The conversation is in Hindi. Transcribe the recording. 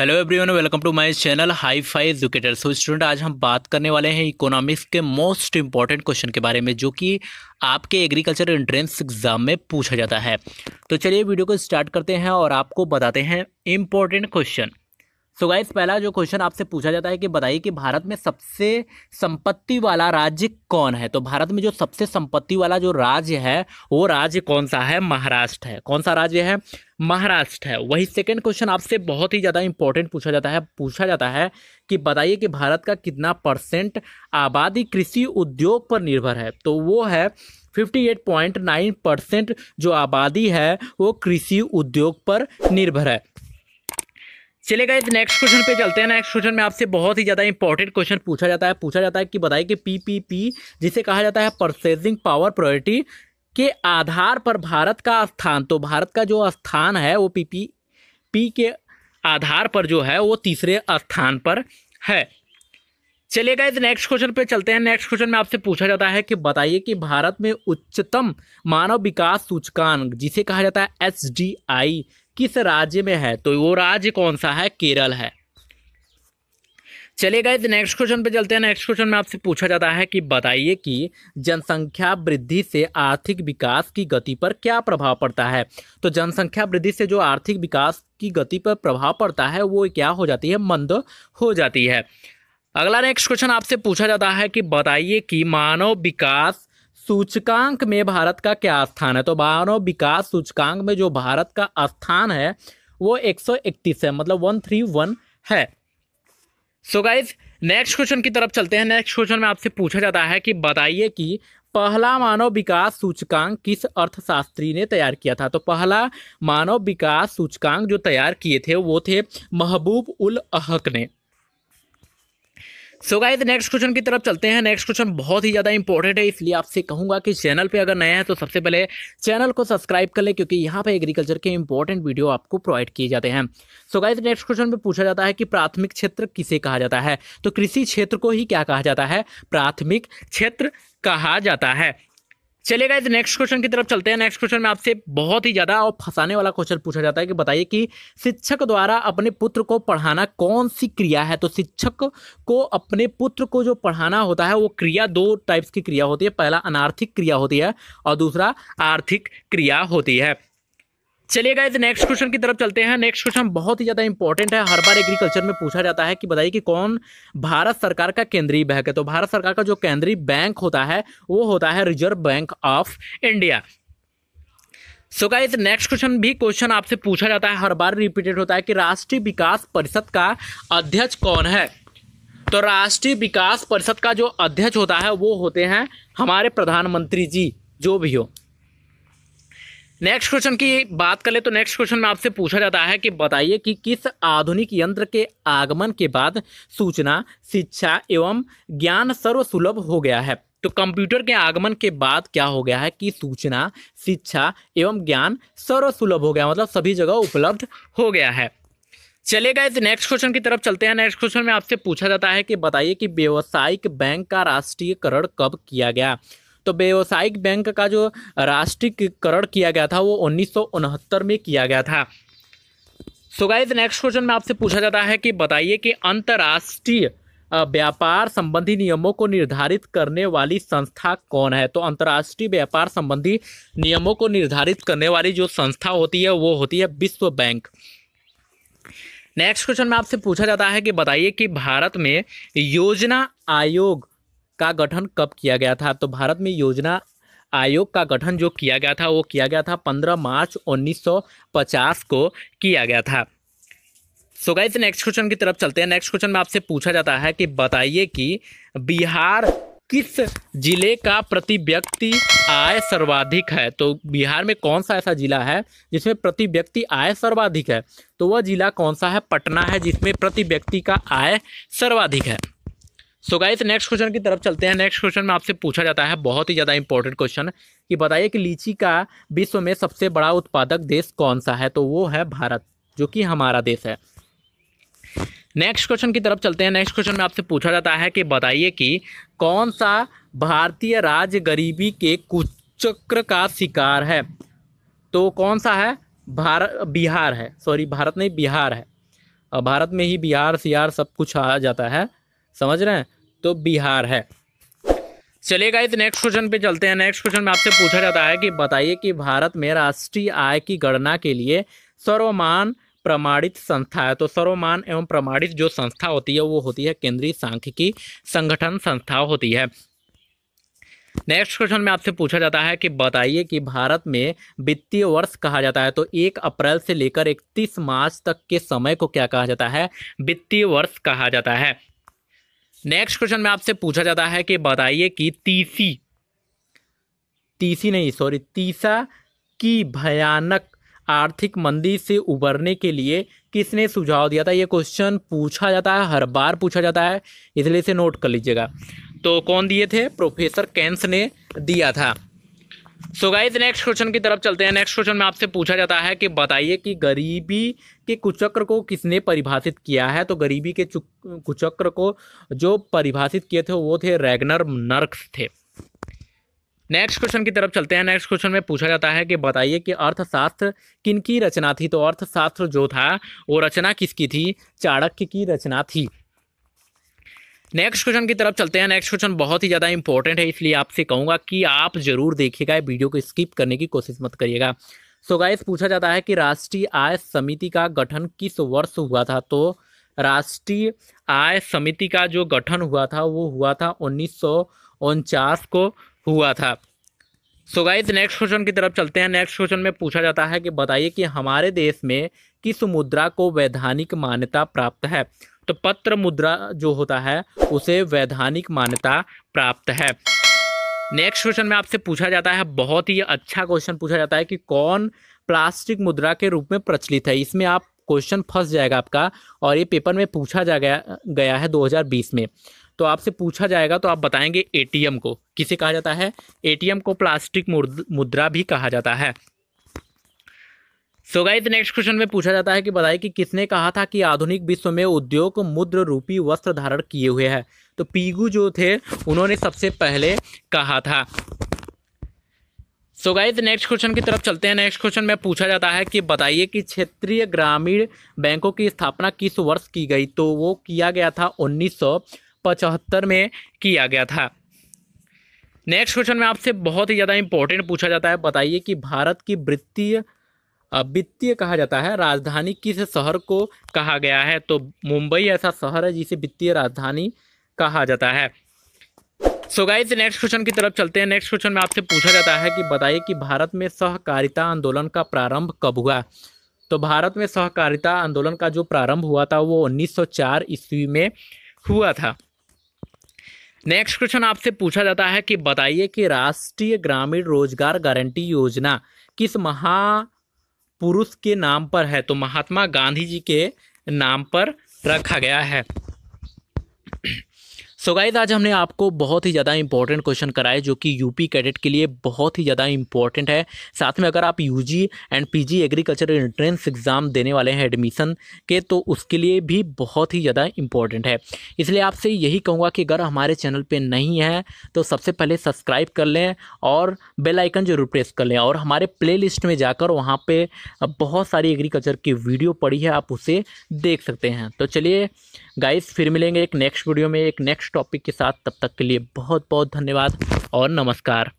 hello everyone welcome to my channel hi fi educator so student आज हम बात करने वाले हैं इकोनॉमिक्स के मोस्ट इंपॉर्टेंट क्वेश्चन के बारे में जो कि आपके एग्रीकल्चर एंट्रेंस एग्जाम में पूछा जाता है तो चलिए वीडियो को स्टार्ट करते हैं और आपको बताते हैं इम्पोर्टेंट क्वेश्चन सो गाइस पहला जो क्वेश्चन आपसे पूछा जाता है कि बताइए कि भारत में सबसे संपत्ति वाला राज्य कौन है तो भारत में जो सबसे संपत्ति वाला जो राज्य है वो राज्य कौन सा है महाराष्ट्र है कौन सा राज्य है महाराष्ट्र है वही सेकंड क्वेश्चन आपसे बहुत ही ज़्यादा इंपॉर्टेंट पूछा जाता है पूछा जाता है कि बताइए कि भारत का कितना परसेंट आबादी कृषि उद्योग पर निर्भर है तो वो है 58.9 परसेंट जो आबादी है वो कृषि उद्योग पर निर्भर है चले गए नेक्स्ट क्वेश्चन पे चलते हैं नेक्स्ट क्वेश्चन में आपसे बहुत ही ज़्यादा इंपॉर्टेंट क्वेश्चन पूछा जाता है पूछा जाता है कि बताइए कि पीपीपी जिसे कहा जाता है परचेजिंग पावर प्रायोरिटी के आधार पर भारत का स्थान तो भारत का जो स्थान है वो पी पी पी के आधार पर जो है वो तीसरे स्थान पर है चलिए गाइज नेक्स्ट क्वेश्चन पे चलते हैं नेक्स्ट क्वेश्चन में आपसे पूछा जाता है कि बताइए कि भारत में उच्चतम मानव विकास सूचकांक जिसे कहा जाता है एस किस राज्य में है तो वो राज्य कौन सा है केरल है चलिए गए नेक्स्ट क्वेश्चन पे चलते हैं नेक्स्ट क्वेश्चन में आपसे पूछा जाता है कि बताइए कि जनसंख्या वृद्धि से आर्थिक विकास की गति पर क्या प्रभाव पड़ता है तो जनसंख्या वृद्धि से जो आर्थिक विकास की गति पर प्रभाव पड़ता है वो क्या हो जाती है मंद हो जाती है अगला नेक्स्ट क्वेश्चन आपसे पूछा जाता है कि बताइए कि मानव विकास सूचकांक में भारत का क्या स्थान है तो मानव विकास सूचकांक में जो भारत का स्थान है वो 131 है मतलब 131 है सो गाइज नेक्स्ट क्वेश्चन की तरफ चलते हैं नेक्स्ट क्वेश्चन में आपसे पूछा जाता है कि बताइए कि पहला मानव विकास सूचकांक किस अर्थशास्त्री ने तैयार किया था तो पहला मानव विकास सूचकांक जो तैयार किए थे वो थे महबूब उल अहक ने सो गाइस नेक्स्ट क्वेश्चन की तरफ चलते हैं नेक्स्ट क्वेश्चन बहुत ही ज़्यादा इंपॉर्टेंट है इसलिए आपसे कहूंगा कि चैनल पे अगर नया है तो सबसे पहले चैनल को सब्सक्राइब कर लें क्योंकि यहाँ पे एग्रीकल्चर के इंपॉर्टेंट वीडियो आपको प्रोवाइड किए जाते हैं सो गाइस नेक्स्ट क्वेश्चन में पूछा जाता है कि प्राथमिक क्षेत्र किसे कहा जाता है तो कृषि क्षेत्र को ही क्या कहा जाता है प्राथमिक क्षेत्र कहा जाता है चलेगा इस नेक्स्ट क्वेश्चन की तरफ चलते हैं नेक्स्ट क्वेश्चन में आपसे बहुत ही ज्यादा और फंसाने वाला क्वेश्चन पूछा जाता है कि बताइए कि शिक्षक द्वारा अपने पुत्र को पढ़ाना कौन सी क्रिया है तो शिक्षक को अपने पुत्र को जो पढ़ाना होता है वो क्रिया दो टाइप्स की क्रिया होती है पहला अनार्थिक क्रिया होती है और दूसरा आर्थिक क्रिया होती है चलिए गाइज नेक्स्ट क्वेश्चन की तरफ चलते हैं नेक्स्ट क्वेश्चन बहुत ही ज़्यादा इंपॉर्टेंट है हर बार एग्रीकल्चर में पूछा जाता है कि बताइए कि कौन भारत सरकार का केंद्रीय बैंक है तो भारत सरकार का जो केंद्रीय बैंक होता है वो होता है Reserve Bank of India so guys next question भी क्वेश्चन आपसे पूछा जाता है हर बार रिपीटेड होता है कि राष्ट्रीय विकास परिषद का अध्यक्ष कौन है तो राष्ट्रीय विकास परिषद का जो अध्यक्ष होता है वो होते हैं हमारे प्रधानमंत्री जी जो भी हो नेक्स्ट क्वेश्चन की बात कर ले तो नेक्स्ट क्वेश्चन में आपसे पूछा जाता है कि बताइए कि किस आधुनिक यंत्र के आगमन के बाद सूचना शिक्षा एवं ज्ञान सर्वसुलभ हो गया है तो कंप्यूटर के आगमन के बाद क्या हो गया है कि सूचना शिक्षा एवं ज्ञान सर्वसुलभ हो गया मतलब सभी जगह उपलब्ध हो गया है चले गए नेक्स्ट क्वेश्चन की तरफ चलते हैं नेक्स्ट क्वेश्चन में आपसे पूछा जाता है कि बताइए कि व्यावसायिक बैंक का राष्ट्रीयकरण कब किया गया तो व्यावसायिक बैंक का जो राष्ट्रीयकरण किया गया था वो उन्नीस में किया गया था सो गाइज नेक्स्ट क्वेश्चन में आपसे पूछा जाता है कि बताइए कि अंतर्राष्ट्रीय व्यापार संबंधी नियमों को निर्धारित करने वाली संस्था कौन है तो अंतर्राष्ट्रीय व्यापार संबंधी नियमों को निर्धारित करने वाली जो संस्था होती है वो होती है विश्व बैंक नेक्स्ट क्वेश्चन में आपसे पूछा जाता है कि बताइए कि भारत में योजना आयोग का गठन कब किया गया था तो भारत में योजना आयोग का गठन जो किया गया था वो किया गया था 15 मार्च 1950 को किया गया था सो गाइस नेक्स्ट क्वेश्चन की तरफ चलते हैं नेक्स्ट क्वेश्चन में आपसे पूछा जाता है कि बताइए कि बिहार किस जिले का प्रति व्यक्ति आय सर्वाधिक है तो बिहार में कौन सा ऐसा जिला है जिसमें प्रति व्यक्ति आय सर्वाधिक है तो वह जिला कौन सा है पटना है जिसमें प्रति व्यक्ति का आय सर्वाधिक है सो गाइस नेक्स्ट क्वेश्चन की तरफ चलते हैं नेक्स्ट क्वेश्चन में आपसे पूछा जाता है बहुत ही ज़्यादा इंपॉर्टेंट क्वेश्चन कि बताइए कि लीची का विश्व में सबसे बड़ा उत्पादक देश कौन सा है तो वो है भारत जो कि हमारा देश है नेक्स्ट क्वेश्चन की तरफ चलते हैं नेक्स्ट क्वेश्चन में आपसे पूछा जाता है कि बताइए कि कौन सा भारतीय राज्य गरीबी के कुचक्र का शिकार है तो कौन सा है भारत बिहार है सॉरी भारत नहीं बिहार है भारत में ही बिहार सियार सब कुछ आ जाता है समझ रहे हैं तो बिहार है चलिएगा इस नेक्स्ट क्वेश्चन पे चलते हैं नेक्स्ट क्वेश्चन में आपसे पूछा जाता है कि बताइए कि भारत में राष्ट्रीय आय की गणना के लिए सर्वमान प्रमाणित संस्था है तो सर्वमान एवं प्रमाणित जो संस्था होती है वो होती है केंद्रीय सांख्यिकी संगठन संस्था होती है नेक्स्ट क्वेश्चन में आपसे पूछा जाता है कि बताइए कि भारत में वित्तीय वर्ष कहा जाता है तो एक अप्रैल से लेकर इकतीस मार्च तक के समय को क्या कहा जाता है वित्तीय वर्ष कहा जाता है नेक्स्ट क्वेश्चन में आपसे पूछा जाता है कि बताइए कि तीसी तीसी नहीं सॉरी तीसा की भयानक आर्थिक मंदी से उबरने के लिए किसने सुझाव दिया था ये क्वेश्चन पूछा जाता है हर बार पूछा जाता है इसलिए इसे नोट कर लीजिएगा तो कौन दिए थे प्रोफेसर कैंस ने दिया था सो गाइज नेक्स्ट क्वेश्चन की तरफ चलते हैं नेक्स्ट क्वेश्चन में आपसे पूछा जाता है कि बताइए कि गरीबी के कुचक्र को किसने परिभाषित किया है तो गरीबी के कुचक्र को जो परिभाषित किए थे वो थे रेगनर नर्क्स थे नेक्स्ट क्वेश्चन की तरफ चलते हैं नेक्स्ट क्वेश्चन में पूछा जाता है कि बताइए कि अर्थशास्त्र किन की रचना थी तो अर्थशास्त्र जो था वो रचना किसकी थी चाणक्य की रचना थी नेक्स्ट क्वेश्चन की तरफ चलते हैं नेक्स्ट क्वेश्चन बहुत ही ज़्यादा इंपॉर्टेंट है इसलिए आपसे कहूँगा कि आप जरूर देखिएगा वीडियो को स्किप करने की कोशिश मत करिएगा सो so गाइस पूछा जाता है कि राष्ट्रीय आय समिति का गठन किस वर्ष हुआ था तो राष्ट्रीय आय समिति का जो गठन हुआ था वो हुआ था उन्नीस को हुआ था सो गाइस नेक्स्ट क्वेश्चन की तरफ चलते हैं नेक्स्ट क्वेश्चन में पूछा जाता है कि बताइए कि हमारे देश में किस मुद्रा को वैधानिक मान्यता प्राप्त है पत्र मुद्रा जो होता है उसे वैधानिक मान्यता प्राप्त है नेक्स्ट क्वेश्चन में आपसे पूछा जाता है बहुत ही अच्छा क्वेश्चन पूछा जाता है कि कौन प्लास्टिक मुद्रा के रूप में प्रचलित है इसमें आप क्वेश्चन फंस जाएगा आपका और ये पेपर में पूछा जा गया गया है 2020 में तो आपसे पूछा जाएगा तो आप बताएंगे एटीएम को किसे कहा जाता है एटीएम को प्लास्टिक मुद्रा भी कहा जाता है सो गाइस नेक्स्ट क्वेश्चन में पूछा जाता है कि बताइए कि किसने कहा था कि आधुनिक विश्व में उद्योग मुद्र रूपी वस्त्र धारण किए हुए हैं तो पीगू जो थे उन्होंने सबसे पहले कहा था सो गाइस नेक्स्ट क्वेश्चन की तरफ चलते हैं नेक्स्ट क्वेश्चन में पूछा जाता है कि बताइए कि क्षेत्रीय ग्रामीण बैंकों की स्थापना किस वर्ष की गई तो वो किया गया था उन्नीस में किया गया था नेक्स्ट क्वेश्चन में आपसे बहुत ही ज़्यादा इंपॉर्टेंट पूछा जाता है बताइए कि भारत की वित्तीय वित्तीय कहा जाता है राजधानी किस शहर को कहा गया है तो मुंबई ऐसा शहर है जिसे वित्तीय राजधानी कहा जाता है सो गाइस नेक्स्ट क्वेश्चन की तरफ चलते हैं नेक्स्ट क्वेश्चन में आपसे पूछा जाता है कि बताइए कि भारत में सहकारिता आंदोलन का प्रारंभ कब हुआ तो भारत में सहकारिता आंदोलन का जो प्रारंभ हुआ था वो 1904 ईस्वी में हुआ था नेक्स्ट क्वेश्चन आपसे पूछा जाता है कि बताइए कि राष्ट्रीय ग्रामीण रोजगार गारंटी योजना किस महा पुरुष के नाम पर है तो महात्मा गांधी जी के नाम पर रखा गया है सो so गाइज आज हमने आपको बहुत ही ज़्यादा इंपॉर्टेंट क्वेश्चन कराए जो कि यूपी कैडेट के लिए बहुत ही ज़्यादा इंपॉर्टेंट है साथ में अगर आप UG and PG agriculture entrance exam देने वाले हैं एडमिशन के तो उसके लिए भी बहुत ही ज़्यादा इंपॉर्टेंट है इसलिए आपसे यही कहूँगा कि अगर हमारे चैनल पर नहीं है तो सबसे पहले सब्सक्राइब कर लें और बेलाइकन जरूर प्रेस कर लें और हमारे प्ले में जाकर वहाँ पर बहुत सारी एग्रीकल्चर की वीडियो पड़ी है आप उसे देख सकते हैं तो चलिए गाइज फिर मिलेंगे एक नेक्स्ट वीडियो में एक नेक्स्ट नेक्स्ट टॉपिक के साथ तब तक के लिए बहुत बहुत धन्यवाद और नमस्कार